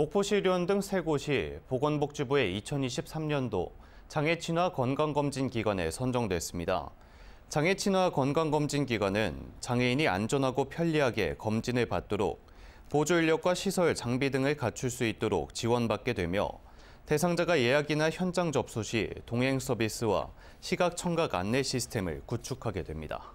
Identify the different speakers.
Speaker 1: 목포시 의료원 등 세곳이 보건복지부의 2023년도 장애친화 건강검진 기관에 선정됐습니다. 장애친화 건강검진 기관은 장애인이 안전하고 편리하게 검진을 받도록 보조인력과 시설, 장비 등을 갖출 수 있도록 지원받게 되며 대상자가 예약이나 현장 접수 시 동행 서비스와 시각 청각 안내 시스템을 구축하게 됩니다.